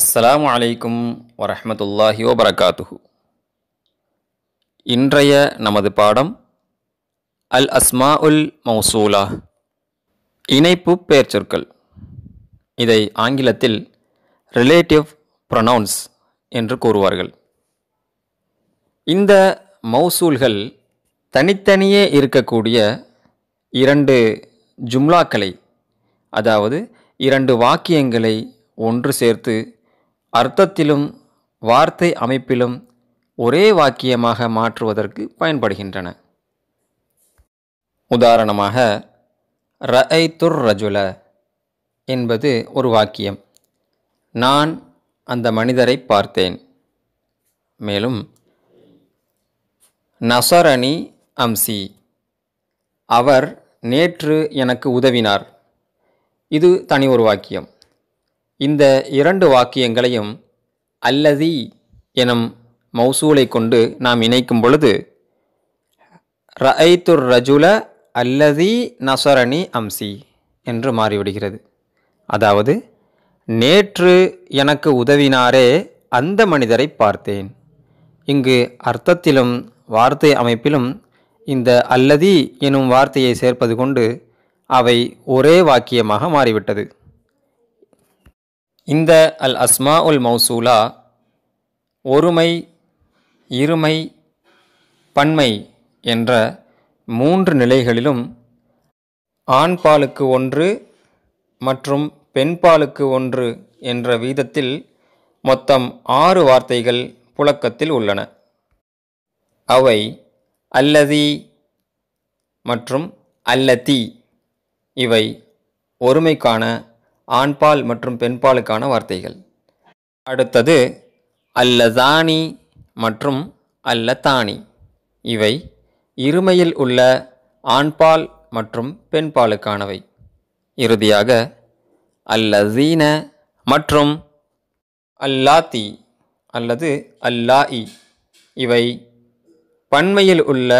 அஸ்ஸலாமு அலைக்கும் வரஹமத்துல்லாஹி வபரகாத்துஹு இன்றைய நமது பாடம் அல் அஸ்மா உல் மௌசூலா இணைப்பு சொற்கள் இதை ஆங்கிலத்தில் ரிலேட்டிவ் ப்ரொனவுன்ஸ் என்று கூறுவார்கள் இந்த மௌசூல்கள் தனித்தனியே இருக்கக்கூடிய இரண்டு ஜும்லாக்களை அதாவது இரண்டு வாக்கியங்களை ஒன்று சேர்த்து அர்த்தத்திலும் வார்த்தை அமைப்பிலும் ஒரே வாக்கியமாக மாற்றுவதற்கு பயன்படுகின்றன உதாரணமாக ரஐ துர் ரஜுல என்பது ஒரு வாக்கியம் நான் அந்த மனிதரை பார்த்தேன் மேலும் நசரணி அம்சி அவர் நேற்று எனக்கு உதவினார் இது தனி ஒரு வாக்கியம் இந்த இரண்டு வாக்கியங்களையும் அல்லதி எனும் மௌசூலை கொண்டு நாம் இணைக்கும் பொழுது ரஐத்துர் ரஜுல அல்லதி நசரணி அம்சி என்று மாறிவிடுகிறது அதாவது நேற்று எனக்கு உதவினாரே அந்த மனிதரை பார்த்தேன் இங்கு அர்த்தத்திலும் வார்த்தை அமைப்பிலும் இந்த அல்லதி எனும் வார்த்தையை சேர்ப்பது கொண்டு அவை ஒரே வாக்கியமாக மாறிவிட்டது இந்த அல் அஸ்மா உல் மௌசூலா ஒருமை இருமை பன்மை என்ற மூன்று நிலைகளிலும் ஆண்பாலுக்கு ஒன்று மற்றும் பெண்பாலுக்கு ஒன்று என்ற வீதத்தில் மொத்தம் ஆறு வார்த்தைகள் புழக்கத்தில் உள்ளன அவை அல்லதி மற்றும் அல்லதி இவை ஒருமைக்கான ஆண்பால் மற்றும் பெண்பாலுக்கான வார்த்தைகள் அடுத்தது அல்லதானி மற்றும் அல்லதானி இவை இருமையில் உள்ள ஆண்பால் மற்றும் பெண்பாலுக்கானவை இறுதியாக அல்லசீன மற்றும் அல்லாத்தி அல்லது அல்லாஇ இவை பன்மையில் உள்ள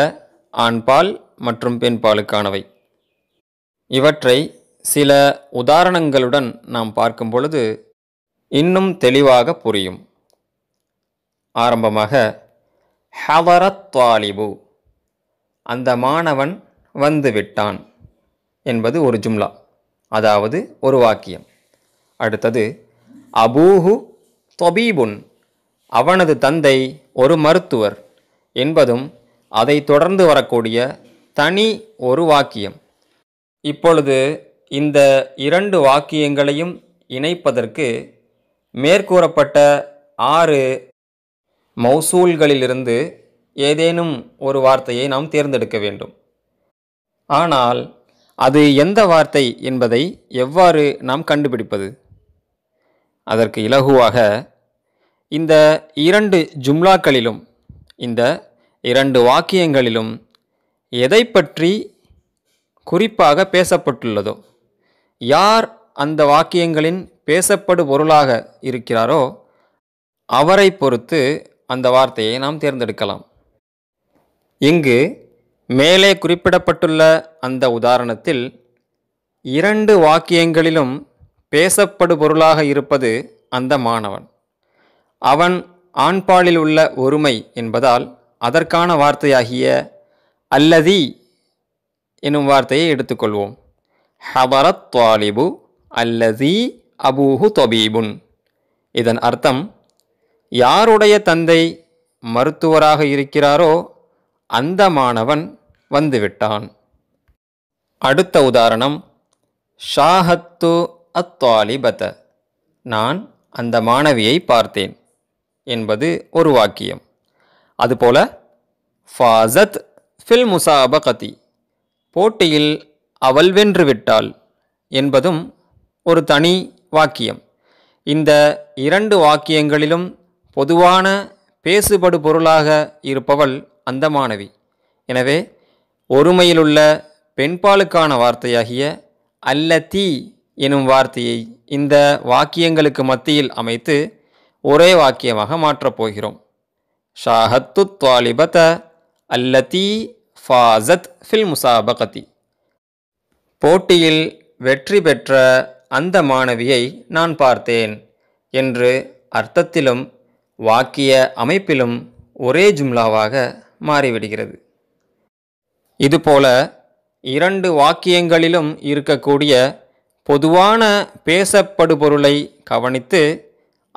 ஆண்பால் மற்றும் பெண்பாலுக்கானவை இவற்றை சில உதாரணங்களுடன் நாம் பார்க்கும் பொழுது இன்னும் தெளிவாக புரியும் ஆரம்பமாக ஹவரத் தாலிபு அந்த மாணவன் வந்துவிட்டான் என்பது ஒரு ஜும்லா அதாவது ஒரு வாக்கியம் அடுத்தது அபூஹு தொபீபுன் அவனது தந்தை ஒரு மருத்துவர் என்பதும் அதை தொடர்ந்து வரக்கூடிய தனி ஒரு வாக்கியம் இப்பொழுது இந்த இரண்டு வாக்கியங்களையும் இணைப்பதற்கு மேற்கூறப்பட்ட ஆறு மௌசூல்களிலிருந்து ஏதேனும் ஒரு வார்த்தையை நாம் தேர்ந்தெடுக்க வேண்டும் ஆனால் அது எந்த வார்த்தை என்பதை எவ்வாறு நாம் கண்டுபிடிப்பது அதற்கு இலகுவாக இந்த இரண்டு ஜும்லாக்களிலும் இந்த இரண்டு வாக்கியங்களிலும் எதை பற்றி குறிப்பாக பேசப்பட்டுள்ளதோ யார் அந்த வாக்கியங்களின் பேசப்படு பொருளாக இருக்கிறாரோ அவரை பொறுத்து அந்த வார்த்தையை நாம் தேர்ந்தெடுக்கலாம் இங்கு மேலே குறிப்பிடப்பட்டுள்ள அந்த உதாரணத்தில் இரண்டு வாக்கியங்களிலும் பேசப்படு பொருளாக இருப்பது அந்த மாணவன் அவன் ஆண்பாலில் உள்ள ஒருமை என்பதால் அதற்கான வார்த்தையாகிய அல்லதி எனும் வார்த்தையை எடுத்துக்கொள்வோம் ஹபரத் தாலிபு அல்லதி அபூஹு தொபீபுன் இதன் அர்த்தம் யாருடைய தந்தை மருத்துவராக இருக்கிறாரோ அந்த மாணவன் வந்துவிட்டான் அடுத்த உதாரணம் ஷாஹத்து அத்தாலிபத நான் அந்த மாணவியை பார்த்தேன் என்பது ஒரு வாக்கியம் அதுபோல ஃபாசத் ஃபில் முசாபகதி போட்டியில் அவள் வென்றுவிட்டாள் என்பதும் ஒரு தனி வாக்கியம் இந்த இரண்டு வாக்கியங்களிலும் பொதுவான பேசுபடு பொருளாக இருப்பவள் அந்த மாணவி எனவே ஒருமையிலுள்ள பெண்பாலுக்கான வார்த்தையாகிய அல்ல தீ எனும் வார்த்தையை இந்த வாக்கியங்களுக்கு மத்தியில் அமைத்து ஒரே வாக்கியமாக மாற்றப் போகிறோம் ஷாஹத்து துவாலிபத தீ ஃபாசத் ஃபில் முசாபகத்தி போட்டியில் வெற்றி பெற்ற அந்த மாணவியை நான் பார்த்தேன் என்று அர்த்தத்திலும் வாக்கிய அமைப்பிலும் ஒரே ஜும்லாவாக மாறிவிடுகிறது இதுபோல இரண்டு வாக்கியங்களிலும் இருக்கக்கூடிய பொதுவான பேசப்படுபொருளை கவனித்து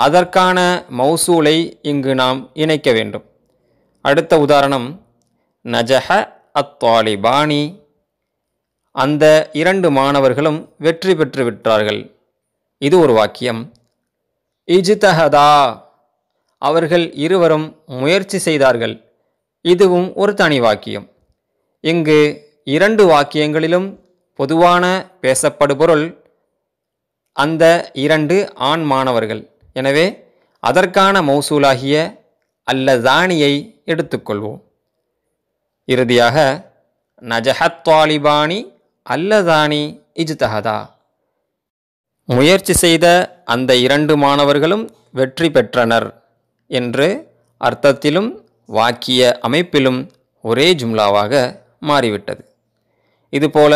அதற்கான மௌசூலை இங்கு நாம் இணைக்க வேண்டும் அடுத்த உதாரணம் நஜஹ அத்வாலிபாணி அந்த இரண்டு மாணவர்களும் வெற்றி பெற்று விட்டார்கள் இது ஒரு வாக்கியம் இஜிதஹதா அவர்கள் இருவரும் முயற்சி செய்தார்கள் இதுவும் ஒரு தனி வாக்கியம் இங்கு இரண்டு வாக்கியங்களிலும் பொதுவான பேசப்படுபொருள் அந்த இரண்டு ஆண் மாணவர்கள் எனவே அதற்கான மௌசூலாகிய அல்ல தானியை எடுத்துக்கொள்வோம் இறுதியாக நஜஹத் தாலிபானி அல்லதானி இஜ்தஹதா முயற்சி செய்த அந்த இரண்டு மாணவர்களும் வெற்றி பெற்றனர் என்று அர்த்தத்திலும் வாக்கிய அமைப்பிலும் ஒரே ஜும்லாவாக மாறிவிட்டது இதுபோல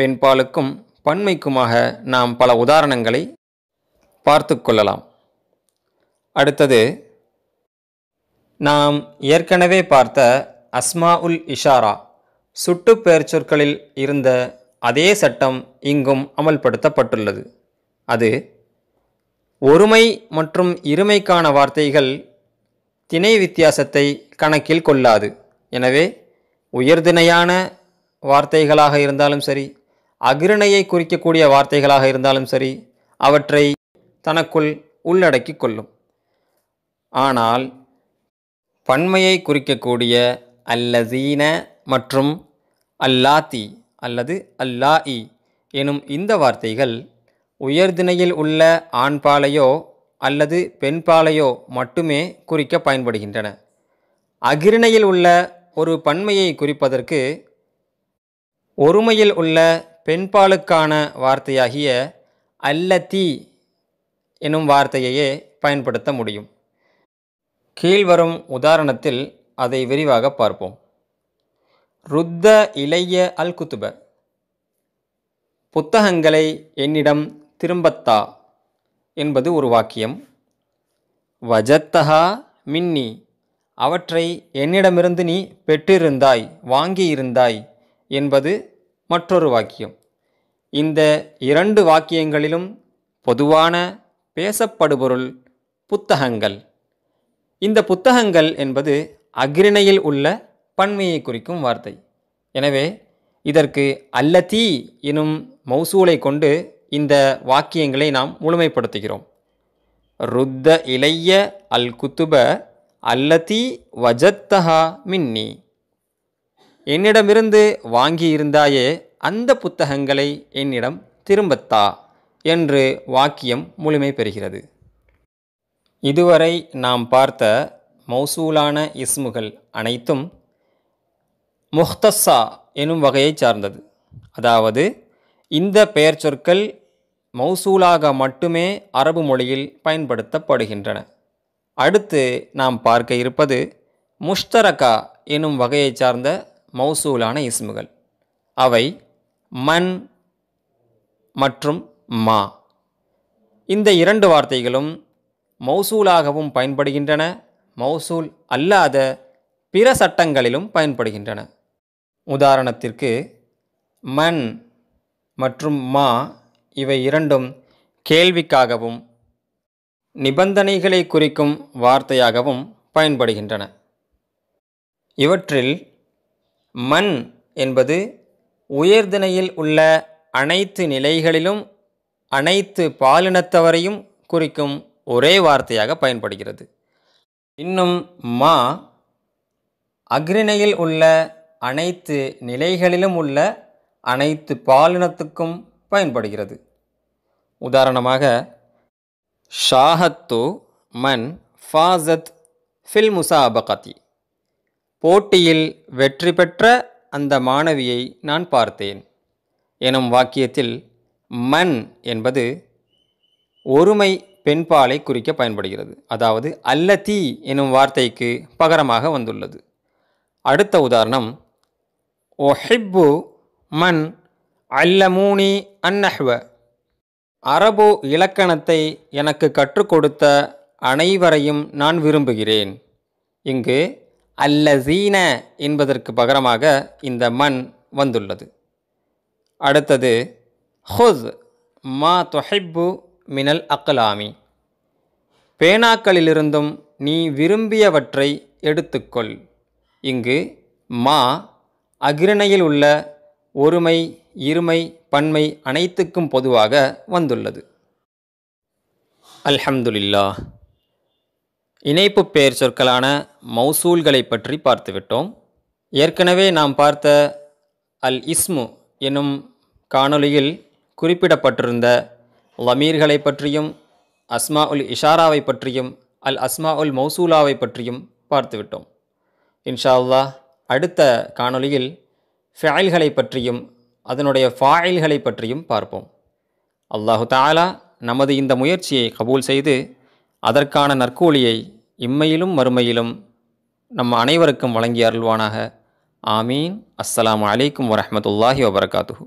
பெண்பாலுக்கும் பன்மைக்குமாக நாம் பல உதாரணங்களை பார்த்து கொள்ளலாம் அடுத்தது நாம் ஏற்கனவே பார்த்த அஸ்மா உல் இஷாரா சுட்டு பெயர்ச்சொற்களில் இருந்த அதே சட்டம் இங்கும் அமல்படுத்தப்பட்டுள்ளது அது ஒருமை மற்றும் இருமைக்கான வார்த்தைகள் திணை வித்தியாசத்தை கணக்கில் கொள்ளாது எனவே உயர்திணையான வார்த்தைகளாக இருந்தாலும் சரி அகிரணையை குறிக்கக்கூடிய வார்த்தைகளாக இருந்தாலும் சரி அவற்றை தனக்குள் உள்ளடக்கி கொள்ளும் ஆனால் பன்மையை குறிக்கக்கூடிய அல்லசீன மற்றும் அல்லாத்தி அல்லது அல்லா இ எனும் இந்த வார்த்தைகள் உயர்திணையில் உள்ள ஆண்பாலையோ அல்லது பெண்பாலையோ மட்டுமே குறிக்க பயன்படுகின்றன அகிரிணையில் உள்ள ஒரு பன்மையை குறிப்பதற்கு ஒருமையில் உள்ள பெண்பாலுக்கான வார்த்தையாகிய அல்லத்தி எனும் வார்த்தையையே பயன்படுத்த முடியும் கீழ்வரும் உதாரணத்தில் அதை விரிவாக பார்ப்போம் ருத்த இளைய அல் குத்துப புத்தகங்களை என்னிடம் திரும்பத்தா என்பது ஒரு வாக்கியம் வஜத்தஹா மின்னி அவற்றை என்னிடமிருந்து நீ பெற்றிருந்தாய் வாங்கியிருந்தாய் என்பது மற்றொரு வாக்கியம் இந்த இரண்டு வாக்கியங்களிலும் பொதுவான பேசப்படுபொருள் புத்தகங்கள் இந்த புத்தகங்கள் என்பது அக்ரிணையில் உள்ள பன்மையை குறிக்கும் வார்த்தை எனவே இதற்கு அல்லத்தி எனும் மௌசூலை கொண்டு இந்த வாக்கியங்களை நாம் முழுமைப்படுத்துகிறோம் ருத்த இளைய அல் குத்துப அல்லத்தி வஜத்தஹா மின்னி என்னிடமிருந்து வாங்கியிருந்தாயே அந்த புத்தகங்களை என்னிடம் திரும்பத்தா என்று வாக்கியம் முழுமை பெறுகிறது இதுவரை நாம் பார்த்த மௌசூலான இஸ்முகள் அனைத்தும் முஹ்தஸ்ஸா எனும் வகையை சார்ந்தது அதாவது இந்த பெயர் சொற்கள் மௌசூலாக மட்டுமே அரபு மொழியில் பயன்படுத்தப்படுகின்றன அடுத்து நாம் பார்க்க இருப்பது முஷ்தரகா எனும் வகையை சார்ந்த மௌசூலான இஸ்முகள் அவை மண் மற்றும் மா இந்த இரண்டு வார்த்தைகளும் மௌசூலாகவும் பயன்படுகின்றன மௌசூல் அல்லாத பிற சட்டங்களிலும் பயன்படுகின்றன உதாரணத்திற்கு மன் மற்றும் மா இவை இரண்டும் கேள்விக்காகவும் நிபந்தனைகளை குறிக்கும் வார்த்தையாகவும் பயன்படுகின்றன இவற்றில் மண் என்பது உயர்திணையில் உள்ள அனைத்து நிலைகளிலும் அனைத்து பாலினத்தவரையும் குறிக்கும் ஒரே வார்த்தையாக பயன்படுகிறது இன்னும் மா அக்ரிணையில் உள்ள அனைத்து நிலைகளிலும் உள்ள அனைத்து பாலினத்துக்கும் பயன்படுகிறது உதாரணமாக ஷாஹத்து மன் ஃபாசத் ஃபில் முசாபகதி போட்டியில் வெற்றி பெற்ற அந்த மாணவியை நான் பார்த்தேன் எனும் வாக்கியத்தில் மண் என்பது ஒருமை பெண்பாலை குறிக்க பயன்படுகிறது அதாவது அல்லதி எனும் வார்த்தைக்கு பகரமாக வந்துள்ளது அடுத்த உதாரணம் ஒஹிப்பு மன் அல்லமூனி அந்நஹ்வ அரபு இலக்கணத்தை எனக்கு கற்றுக் கொடுத்த அனைவரையும் நான் விரும்புகிறேன் இங்கு அல்லசீன என்பதற்கு பகரமாக இந்த மண் வந்துள்ளது அடுத்தது ஹுஸ் மா தொஹிப்பு மினல் அக்கலாமி பேனாக்களிலிருந்தும் நீ விரும்பியவற்றை எடுத்துக்கொள் இங்கு மா அகிரணையில் உள்ள ஒருமை இருமை பன்மை அனைத்துக்கும் பொதுவாக வந்துள்ளது அல்ஹம்துலில்லா இணைப்பு பெயர் சொற்களான மௌசூல்களை பற்றி பார்த்துவிட்டோம் ஏற்கனவே நாம் பார்த்த அல் இஸ்மு எனும் காணொலியில் குறிப்பிடப்பட்டிருந்த லமீர்களை பற்றியும் அஸ்மா உல் இஷாராவை பற்றியும் அல் அஸ்மா உல் மௌசூலாவை பற்றியும் பார்த்துவிட்டோம் இன்ஷா அல்லாஹ் அடுத்த காணொலியில் ஃபாயில்களை பற்றியும் அதனுடைய ஃபாயில்களை பற்றியும் பார்ப்போம் அல்லாஹு தாலா நமது இந்த முயற்சியை கபூல் செய்து அதற்கான நற்கூலியை இம்மையிலும் மறுமையிலும் நம் அனைவருக்கும் வழங்கி அருள்வானாக ஆமீன் அஸ்லாம் அலைக்கும் வரமத்துல்லாஹி வபரகாத்துஹூ